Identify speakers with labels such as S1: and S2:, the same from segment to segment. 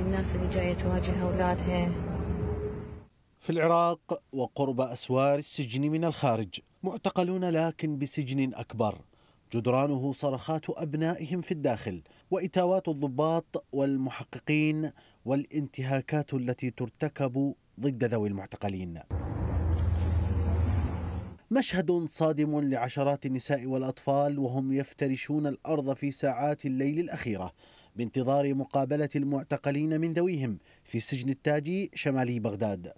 S1: هاي الناس اللي جايه تواجه اولادها في العراق وقرب اسوار السجن من الخارج معتقلون لكن بسجن اكبر جدرانه صرخات ابنائهم في الداخل واتاوات الضباط والمحققين والانتهاكات التي ترتكب ضد ذوي المعتقلين مشهد صادم لعشرات النساء والاطفال وهم يفترشون الارض في ساعات الليل الاخيره بانتظار مقابلة المعتقلين من ذويهم في سجن التاجي شمالي بغداد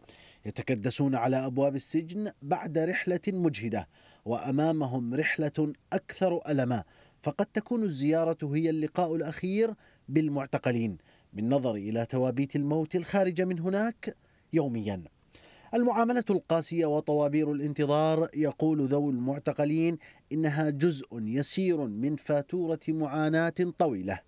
S1: يتكدسون على أبواب السجن بعد رحلة مجهدة وأمامهم رحلة أكثر ألما فقد تكون الزيارة هي اللقاء الأخير بالمعتقلين بالنظر إلى توابيت الموت الخارجة من هناك يوميا المعاملة القاسية وطوابير الانتظار يقول ذو المعتقلين إنها جزء يسير من فاتورة معاناة طويلة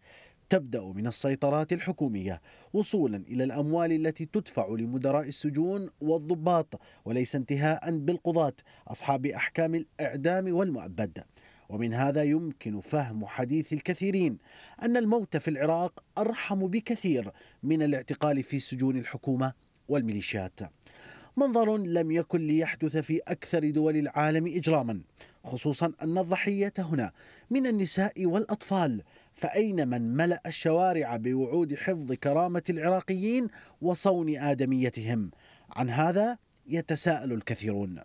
S1: تبدأ من السيطرات الحكومية وصولا إلى الأموال التي تدفع لمدراء السجون والضباط وليس انتهاء بالقضاة أصحاب أحكام الإعدام والمؤبد ومن هذا يمكن فهم حديث الكثيرين أن الموت في العراق أرحم بكثير من الاعتقال في سجون الحكومة والميليشيات منظر لم يكن ليحدث في أكثر دول العالم إجراما خصوصا أن الضحية هنا من النساء والأطفال فأين من ملأ الشوارع بوعود حفظ كرامة العراقيين وصون آدميتهم عن هذا يتساءل الكثيرون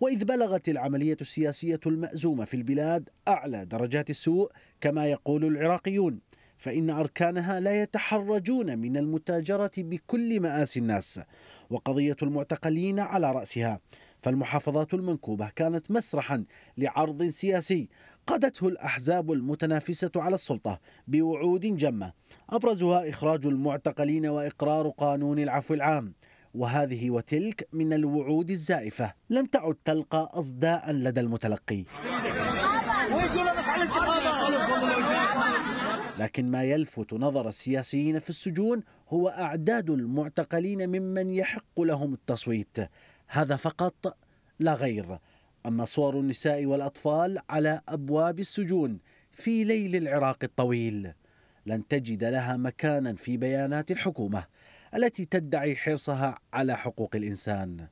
S1: وإذ بلغت العملية السياسية المأزومة في البلاد أعلى درجات السوء كما يقول العراقيون فإن أركانها لا يتحرجون من المتاجرة بكل مآسي الناس وقضية المعتقلين على رأسها فالمحافظات المنكوبة كانت مسرحا لعرض سياسي قادته الأحزاب المتنافسة على السلطة بوعود جمة أبرزها إخراج المعتقلين وإقرار قانون العفو العام وهذه وتلك من الوعود الزائفة لم تعد تلقى أصداء لدى المتلقي لكن ما يلفت نظر السياسيين في السجون هو أعداد المعتقلين ممن يحق لهم التصويت هذا فقط لا غير أما صور النساء والأطفال على أبواب السجون في ليل العراق الطويل لن تجد لها مكانا في بيانات الحكومة التي تدعي حرصها على حقوق الإنسان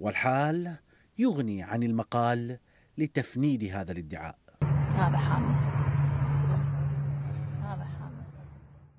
S1: والحال يغني عن المقال لتفنيد هذا الادعاء هذا حامل